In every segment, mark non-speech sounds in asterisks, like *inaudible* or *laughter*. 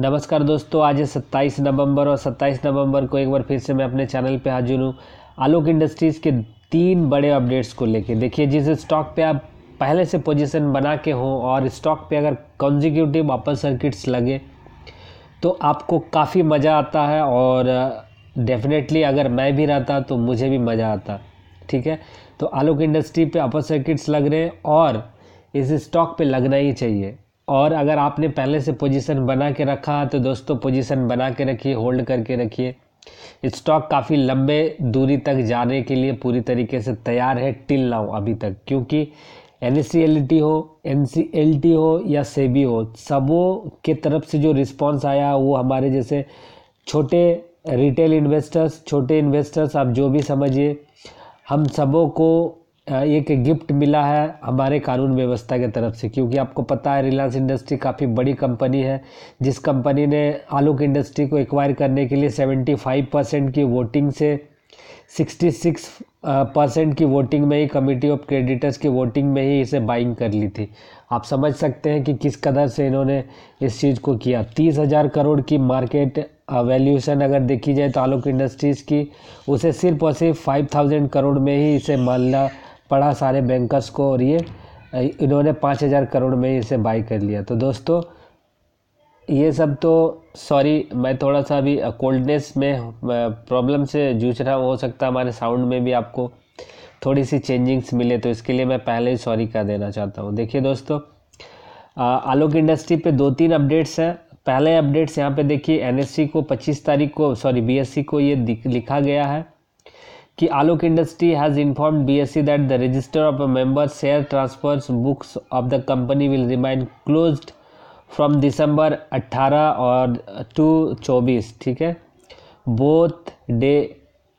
नमस्कार दोस्तों आज है सत्ताईस नवंबर और सत्ताईस नवंबर को एक बार फिर से मैं अपने चैनल पे हाजिर हूँ आलोक इंडस्ट्रीज़ के तीन बड़े अपडेट्स को लेके देखिए जिस स्टॉक पे आप पहले से पोजीशन बना के हों और स्टॉक पे अगर कॉन्जिक्यूटिव अपर सर्किट्स लगे तो आपको काफ़ी मज़ा आता है और डेफिनेटली अगर मैं भी रहता तो मुझे भी मज़ा आता ठीक है तो आलोक इंडस्ट्री पे अपर सर्किट्स लग रहे हैं और इस स्टॉक पे लगना ही चाहिए और अगर आपने पहले से पोजीशन बना के रखा तो दोस्तों पोजीशन बना के रखिए होल्ड करके रखिए स्टॉक काफ़ी लंबे दूरी तक जाने के लिए पूरी तरीके से तैयार है टिल नाउ अभी तक क्योंकि एन हो एन हो या सेबी हो सबों के तरफ से जो रिस्पॉन्स आया वो हमारे जैसे छोटे रिटेल इन्वेस्टर्स छोटे इन्वेस्टर्स आप जो भी समझिए हम सबों को एक गिफ्ट मिला है हमारे कानून व्यवस्था के तरफ से क्योंकि आपको पता है रिलायंस इंडस्ट्री काफ़ी बड़ी कंपनी है जिस कंपनी ने आलोक इंडस्ट्री को एक्वायर करने के लिए 75 परसेंट की वोटिंग से 66 परसेंट की वोटिंग में ही कमेटी ऑफ क्रेडिटर्स की वोटिंग में ही इसे बाइंग कर ली थी आप समझ सकते हैं कि किस कदर से इन्होंने इस चीज़ को किया तीस हज़ार करोड़ की मार्केट वैल्यूशन अगर देखी जाए तो आलोक इंडस्ट्रीज़ की उसे सिर्फ और सिर्फ फाइव थाउजेंड करोड़ में ही इसे मालना पड़ा सारे बैंकर्स को और ये इन्होंने पाँच हज़ार करोड़ में इसे बाई कर लिया तो दोस्तों ये सब तो सॉरी मैं थोड़ा सा अभी कोल्डनेस में प्रॉब्लम से जूझ रहा हो सकता हमारे साउंड में भी आपको थोड़ी सी चेंजिंग्स मिले तो इसके लिए मैं पहले ही सॉरी कर देना चाहता हूँ देखिए दोस्तों आलोक इंडस्ट्री पे दो तीन अपडेट्स हैं पहले अपडेट्स यहाँ पे देखिए एनएससी को 25 तारीख को सॉरी बीएससी को ये लिखा गया है कि Alok industry has S C that the register of a member share transfers books of the company will remain closed from December अट्ठारह और टू चौबीस ठीक है both day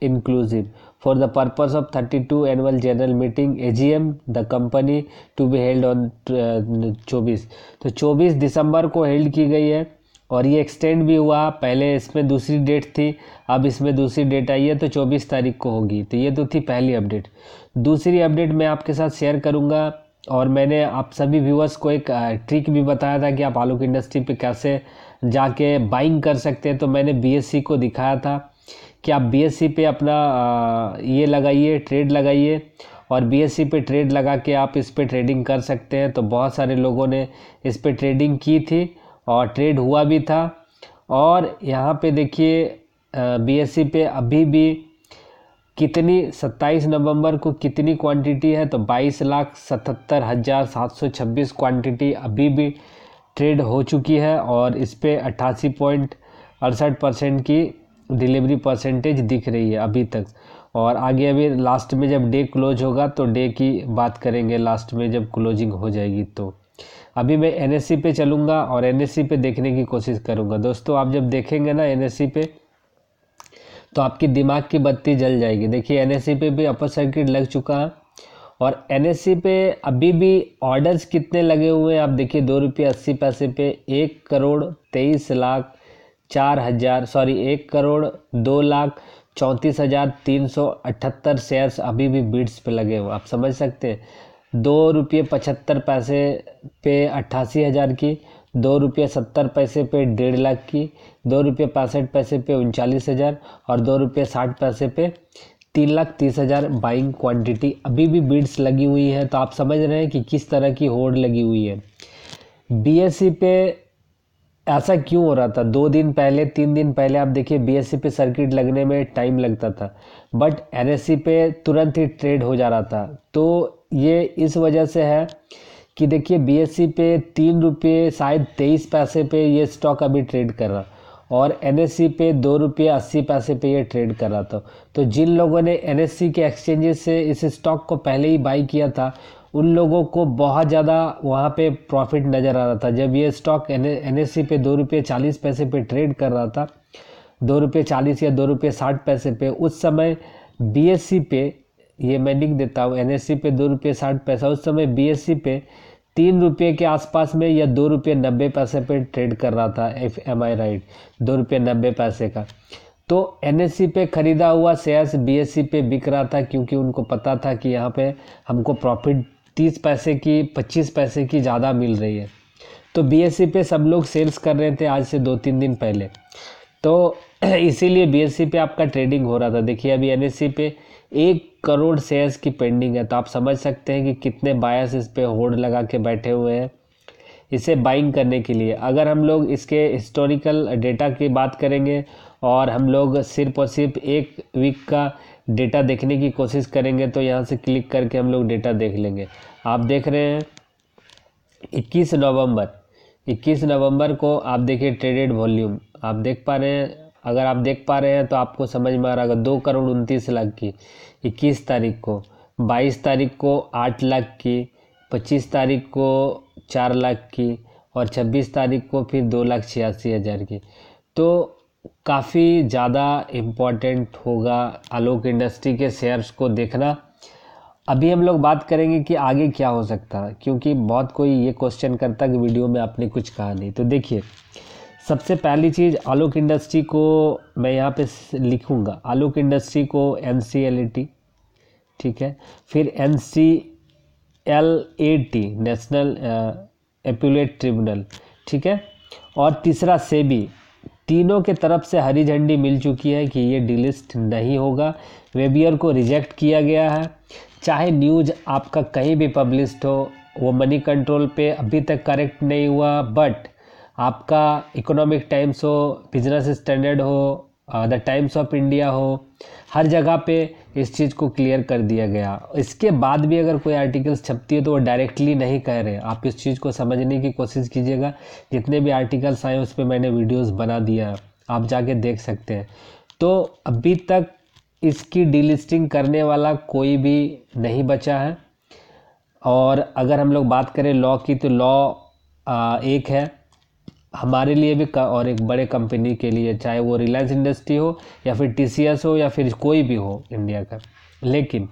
inclusive purpose of thirty two annual general meeting A G M the company to be held on चौबीस तो चौबीस दिसंबर को held की गई है और ये एक्सटेंड भी हुआ पहले इसमें दूसरी डेट थी अब इसमें दूसरी डेट आई है तो 24 तारीख को होगी तो ये तो थी पहली अपडेट दूसरी अपडेट मैं आपके साथ शेयर करूँगा और मैंने आप सभी व्यूअर्स को एक ट्रिक भी बताया था कि आप आलोक इंडस्ट्री पे कैसे जाके बाइंग कर सकते हैं तो मैंने बीएससी को दिखाया था कि आप बीएससी पे अपना ये लगाइए ट्रेड लगाइए और बीएससी पे ट्रेड लगा के आप इस पर ट्रेडिंग कर सकते हैं तो बहुत सारे लोगों ने इस पर ट्रेडिंग की थी और ट्रेड हुआ भी था और यहाँ पे देखिए बीएससी e पे अभी भी कितनी 27 नवंबर को कितनी क्वांटिटी है तो बाईस लाख सतहत्तर हज़ार सात सौ छब्बीस क्वान्टिटी अभी भी ट्रेड हो चुकी है और इस पर अट्ठासी पॉइंट अड़सठ परसेंट की डिलीवरी परसेंटेज दिख रही है अभी तक और आगे अभी लास्ट में जब डे क्लोज होगा तो डे की बात करेंगे लास्ट में जब क्लोजिंग हो जाएगी तो अभी मैं एन पे चलूँगा और एन पे देखने की कोशिश करूँगा दोस्तों आप जब देखेंगे ना एन पे तो आपकी दिमाग की बत्ती जल जाएगी देखिए एन पे भी अपर सर्किट लग चुका है और एन पे अभी भी ऑर्डर्स कितने लगे हुए हैं आप देखिए दो रुपये अस्सी पैसे पे एक करोड़ तेईस लाख चार हज़ार सॉरी एक करोड़ दो लाख चौंतीस हज़ार तीन सौ अठहत्तर शेयर्स अभी भी बीड्स पे लगे हुए आप समझ सकते हैं दो रुपये पचहत्तर पैसे पे अट्ठासी हज़ार की दो रुपये सत्तर पैसे पे डेढ़ लाख की दो रुपये पैंसठ पैसे पे उनचालीस हज़ार और दो रुपये साठ पैसे पे तीन लाख तीस हज़ार बाइंग क्वांटिटी अभी भी बीड्स लगी हुई है तो आप समझ रहे हैं कि किस तरह की होड़ लगी हुई है बीएससी पे ऐसा क्यों हो रहा था दो दिन पहले तीन दिन पहले आप देखिए बीएससी पे सर्किट लगने में टाइम लगता था बट एनएससी पे तुरंत ही ट्रेड हो जा रहा था तो ये इस वजह से है कि देखिए सी e पे तीन रुपये शायद तेईस पैसे पे ये स्टॉक अभी ट्रेड कर रहा और सी e पे दो रुपये अस्सी पैसे पे ये ट्रेड कर रहा था तो जिन लोगों ने सी e के एक्सचेंजेस से इस स्टॉक को पहले ही बाई किया था उन लोगों को बहुत ज़्यादा वहाँ पे प्रॉफिट नज़र आ रहा था जब ये स्टॉक एन एस पे दो रुपये चालीस पैसे पे ट्रेड कर रहा था दो रुपये चालीस या दो रुपये साठ पैसे पे उस समय बी पे ये मैं लिख देता हूँ एन पे दो रुपये साठ पैसा उस समय बी पे तीन रुपये के आसपास में या दो रुपये नब्बे पैसे पे ट्रेड कर रहा था इफ़ एम आई राइट दो रुपये नब्बे पैसे का तो एन पे ख़रीदा हुआ शेयर्स बी पे बिक रहा था क्योंकि उनको पता था कि यहाँ पे हमको प्रॉफिट तीस पैसे की पच्चीस पैसे की ज़्यादा मिल रही है तो बी पे सब लोग सेल्स कर रहे थे आज से दो तीन दिन पहले तो *clears throat* इसीलिए बी पे आपका ट्रेडिंग हो रहा था देखिए अभी एन पे एक करोड़ शेयर्स की पेंडिंग है तो आप समझ सकते हैं कि कितने बायर्स इस पर होल्ड लगा के बैठे हुए हैं इसे बाइंग करने के लिए अगर हम लोग इसके हिस्टोरिकल डेटा की बात करेंगे और हम लोग सिर्फ और सिर्फ एक वीक का डेटा देखने की कोशिश करेंगे तो यहाँ से क्लिक करके हम लोग डेटा देख लेंगे आप देख रहे हैं 21 नवंबर 21 नवंबर को आप देखिए ट्रेडेड वॉल्यूम आप देख पा रहे हैं अगर आप देख पा रहे हैं तो आपको समझ में आ रहा होगा दो करोड़ उनतीस लाख की इक्कीस तारीख को बाईस तारीख को आठ लाख की पच्चीस तारीख को चार लाख की और छब्बीस तारीख को फिर दो लाख छियासी हज़ार की तो काफ़ी ज़्यादा इम्पॉर्टेंट होगा आलोक इंडस्ट्री के शेयर्स को देखना अभी हम लोग बात करेंगे कि आगे क्या हो सकता है क्योंकि बहुत कोई ये क्वेश्चन करता कि वीडियो में आपने कुछ कहा नहीं तो देखिए सबसे पहली चीज़ आलोक इंडस्ट्री को मैं यहाँ पे लिखूँगा आलोक इंडस्ट्री को N C L A T ठीक है फिर N C L A T national appellate tribunal ठीक है और तीसरा सेबी तीनों के तरफ से हरी झंडी मिल चुकी है कि ये डिलिस्ट नहीं होगा वेबियर को रिजेक्ट किया गया है चाहे न्यूज आपका कहीं भी पब्लिस्ड हो वो मनी कंट्रोल पे अभी तक करेक्ट नहीं हुआ बट आपका इकोनॉमिक टाइम्स हो बिजनेस स्टैंडर्ड हो द टाइम्स ऑफ इंडिया हो हर जगह पे इस चीज़ को क्लियर कर दिया गया इसके बाद भी अगर कोई आर्टिकल्स छपती है तो वो डायरेक्टली नहीं कह रहे आप इस चीज़ को समझने की कोशिश कीजिएगा जितने भी आर्टिकल्स आए उस पर मैंने वीडियोस बना दिया है आप जाके देख सकते हैं तो अभी तक इसकी डीलिस्टिंग करने वाला कोई भी नहीं बचा है और अगर हम लोग बात करें लॉ की तो लॉ uh, एक है हमारे लिए भी और एक बड़े कंपनी के लिए चाहे वो रिलायंस इंडस्ट्री हो या फिर टी हो या फिर कोई भी हो इंडिया का लेकिन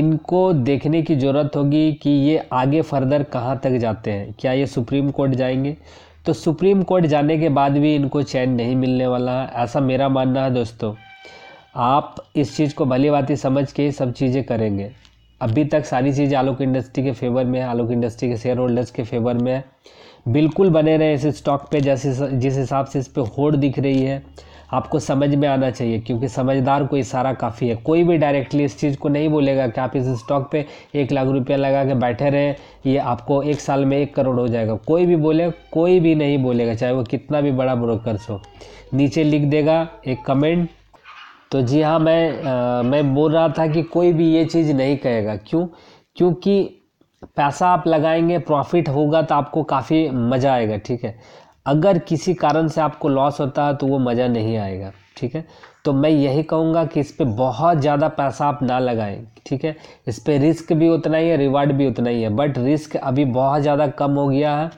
इनको देखने की ज़रूरत होगी कि ये आगे फर्दर कहाँ तक जाते हैं क्या ये सुप्रीम कोर्ट जाएंगे तो सुप्रीम कोर्ट जाने के बाद भी इनको चैन नहीं मिलने वाला ऐसा मेरा मानना है दोस्तों आप इस चीज़ को भली बात ही समझ के सब चीज़ें करेंगे अभी तक सारी चीज़ें आलोक इंडस्ट्री के फेवर में है आलोक इंडस्ट्री के शेयर होल्डर्स के फेवर में है बिल्कुल बने रहें इस स्टॉक पे जैसे जिस हिसाब से इस पर होड़ दिख रही है आपको समझ में आना चाहिए क्योंकि समझदार को इशारा काफ़ी है कोई भी डायरेक्टली इस चीज़ को नहीं बोलेगा कि आप इस स्टॉक पे एक लाख रुपया लगा के बैठे रहें ये आपको एक साल में एक करोड़ हो जाएगा कोई भी बोले कोई भी नहीं बोलेगा चाहे वो कितना भी बड़ा ब्रोकर्स हो नीचे लिख देगा एक कमेंट तो जी हाँ मैं आ, मैं बोल रहा था कि कोई भी ये चीज़ नहीं कहेगा क्यों क्योंकि पैसा आप लगाएंगे प्रॉफिट होगा तो आपको काफ़ी मज़ा आएगा ठीक है अगर किसी कारण से आपको लॉस होता है तो वो मज़ा नहीं आएगा ठीक है तो मैं यही कहूँगा कि इस पर बहुत ज़्यादा पैसा आप ना लगाएं ठीक है इस पर रिस्क भी उतना ही है रिवार्ड भी उतना ही है बट रिस्क अभी बहुत ज़्यादा कम हो गया है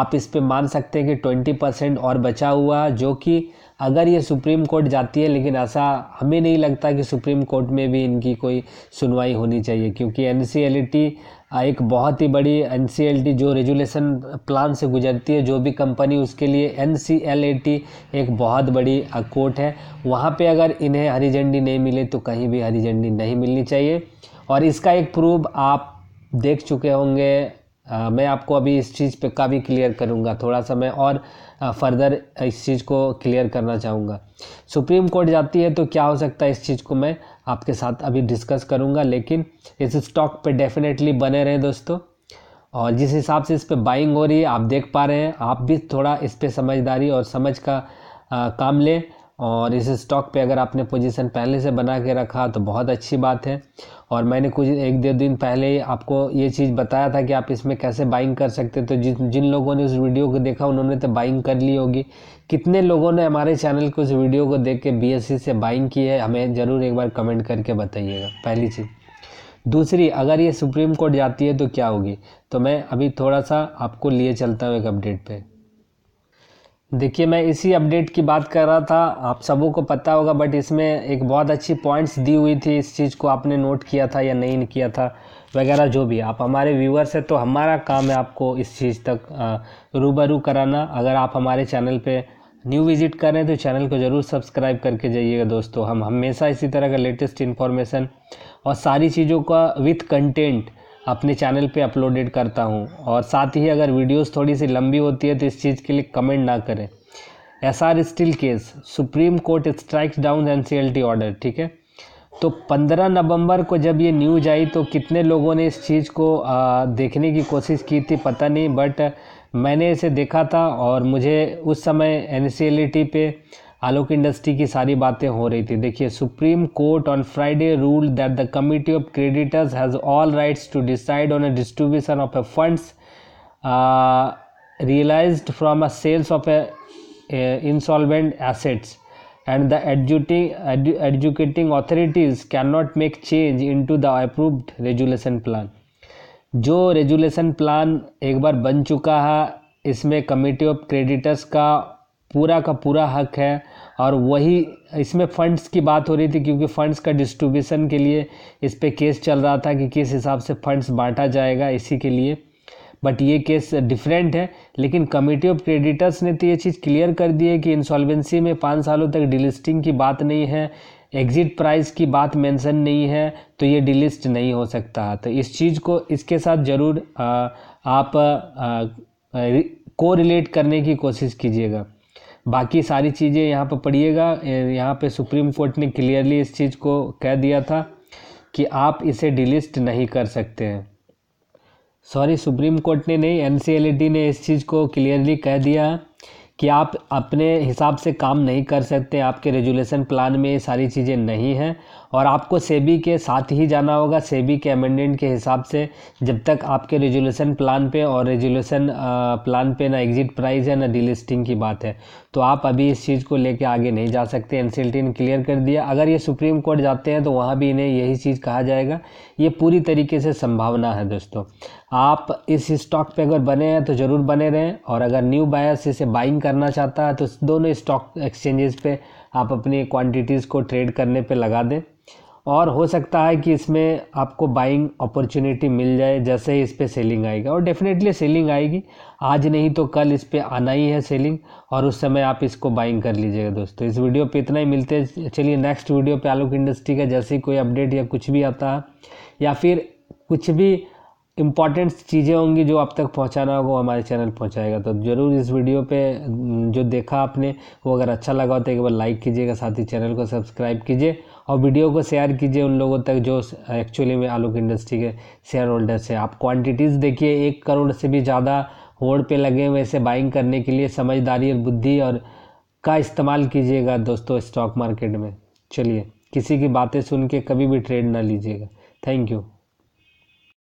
आप इस पर मान सकते हैं कि ट्वेंटी परसेंट और बचा हुआ है जो कि अगर ये सुप्रीम कोर्ट जाती है लेकिन ऐसा हमें नहीं लगता कि सुप्रीम कोर्ट में भी इनकी कोई सुनवाई होनी चाहिए क्योंकि एन एक बहुत ही बड़ी एन जो रेजुलेशन प्लान से गुजरती है जो भी कंपनी उसके लिए एन एक बहुत बड़ी कोर्ट है वहाँ पे अगर इन्हें हरी झंडी नहीं मिले तो कहीं भी हरी झंडी नहीं मिलनी चाहिए और इसका एक प्रूफ आप देख चुके होंगे मैं आपको अभी इस चीज़ पे का भी क्लियर करूँगा थोड़ा सा मैं और फर्दर इस चीज़ को क्लियर करना चाहूँगा सुप्रीम कोर्ट जाती है तो क्या हो सकता है इस चीज़ को मैं आपके साथ अभी डिस्कस करूँगा लेकिन इस स्टॉक पे डेफिनेटली बने रहें दोस्तों और जिस हिसाब से इस पर बाइंग हो रही है आप देख पा रहे हैं आप भी थोड़ा इस पर समझदारी और समझ का आ, काम लें और इस स्टॉक पे अगर आपने पोजीशन पहले से बना के रखा तो बहुत अच्छी बात है और मैंने कुछ एक दो दिन पहले ही आपको ये चीज़ बताया था कि आप इसमें कैसे बाइंग कर सकते तो जिन जिन लोगों ने उस वीडियो को देखा उन्होंने तो बाइंग कर ली होगी कितने लोगों ने हमारे चैनल को इस वीडियो को देख के बी से बाइंग की है हमें ज़रूर एक बार कमेंट करके बताइएगा पहली चीज़ दूसरी अगर ये सुप्रीम कोर्ट जाती है तो क्या होगी तो मैं अभी थोड़ा सा आपको लिए चलता हूँ एक अपडेट पर देखिए मैं इसी अपडेट की बात कर रहा था आप सबों को पता होगा बट इसमें एक बहुत अच्छी पॉइंट्स दी हुई थी इस चीज़ को आपने नोट किया था या नहीं किया था वगैरह जो भी आप हमारे व्यूअर्स हैं तो हमारा काम है आपको इस चीज़ तक रूबरू कराना अगर आप हमारे चैनल पे न्यू विजिट करें तो चैनल को ज़रूर सब्सक्राइब करके जाइएगा दोस्तों हम हमेशा इसी तरह का लेटेस्ट इन्फॉर्मेशन और सारी चीज़ों का विथ कंटेंट अपने चैनल पे अपलोडेड करता हूँ और साथ ही अगर वीडियोस थोड़ी सी लंबी होती है तो इस चीज़ के लिए कमेंट ना करें Essar steel case Supreme Court strikes down N C order ठीक है तो 15 नवंबर को जब ये न्यूज आई तो कितने लोगों ने इस चीज़ को आ, देखने की कोशिश की थी पता नहीं बट मैंने इसे देखा था और मुझे उस समय एन पे आलोक इंडस्ट्री की सारी बातें हो रही थी देखिए supreme court on Friday rule that the committee of creditors has all rights to decide on a distribution of a funds realise from a sales of a insolvent assets and the adjudicating adjudicating authorities can not make change into the approved resolution plan जो resolution plan एक बार बन चुका है इसमें committee of creditors का पूरा का पूरा हक है और वही इसमें फ़ंड्स की बात हो रही थी क्योंकि फ़ंड्स का डिस्ट्रीब्यूशन के लिए इस पर केस चल रहा था कि किस हिसाब से फ़ंड्स बांटा जाएगा इसी के लिए बट ये केस डिफरेंट है लेकिन कमेटी ऑफ क्रेडिटर्स ने तो ये चीज़ क्लियर कर दी है कि इंसॉल्वेंसी में पाँच सालों तक डिलिस्टिंग की बात नहीं है एग्ज़िट प्राइस की बात मेंशन नहीं है तो ये डिलिस्ट नहीं हो सकता है तो इस चीज़ को इसके साथ ज़रूर आप को रिलेट करने की कोशिश कीजिएगा बाकी सारी चीज़ें यहाँ पर पढ़िएगा यहाँ पे सुप्रीम कोर्ट ने क्लियरली इस चीज़ को कह दिया था कि आप इसे डिलिस्ट नहीं कर सकते हैं सॉरी सुप्रीम कोर्ट ने नहीं एन ने इस चीज़ को क्लियरली कह दिया कि आप अपने हिसाब से काम नहीं कर सकते आपके रेजुलेशन प्लान में ये सारी चीज़ें नहीं हैं और आपको सेबी के साथ ही जाना होगा सेबी के अमेंडमेंट के हिसाब से जब तक आपके रेजोल्यूशन प्लान पे और रेजोल्यूशन प्लान पे ना एग्जिट प्राइस है ना डीलिस्टिंग की बात है तो आप अभी इस चीज़ को लेके आगे नहीं जा सकते एन ने क्लियर कर दिया अगर ये सुप्रीम कोर्ट जाते हैं तो वहाँ भी इन्हें यही चीज़ कहा जाएगा ये पूरी तरीके से संभावना है दोस्तों आप इस स्टॉक पे अगर बने हैं तो ज़रूर बने रहें और अगर न्यू बायर्स इसे बाइंग करना चाहता है तो दोनों स्टॉक एक्सचेंजेस पे आप अपनी क्वांटिटीज़ को ट्रेड करने पे लगा दें और हो सकता है कि इसमें आपको बाइंग अपॉर्चुनिटी मिल जाए जैसे ही इस पर सेलिंग आएगा और डेफिनेटली सेलिंग आएगी आज नहीं तो कल इस पर आना ही है सेलिंग और उस समय आप इसको बाइंग कर लीजिएगा दोस्तों इस वीडियो पे इतना ही मिलते हैं चलिए नेक्स्ट वीडियो पे आलोक इंडस्ट्री का जैसे ही कोई अपडेट या कुछ भी आता है या फिर कुछ भी इम्पॉर्टेंट चीज़ें होंगी जो आप तक पहुंचाना होगा वो हमारे चैनल पहुंचाएगा तो ज़रूर इस वीडियो पे जो देखा आपने वो अगर अच्छा लगा हो तो एक बार लाइक कीजिएगा साथ ही चैनल को सब्सक्राइब कीजिए और वीडियो को शेयर कीजिए उन लोगों तक जो एक्चुअली में आलू की इंडस्ट्री के शेयर होल्डर्स हैं आप क्वान्टिटीज़ देखिए एक करोड़ से भी ज़्यादा होड़ पे लगे हुए इसे बाइंग करने के लिए समझदारी और बुद्धि और का इस्तेमाल कीजिएगा दोस्तों स्टॉक मार्केट में चलिए किसी की बातें सुन के कभी भी ट्रेड ना लीजिएगा थैंक यू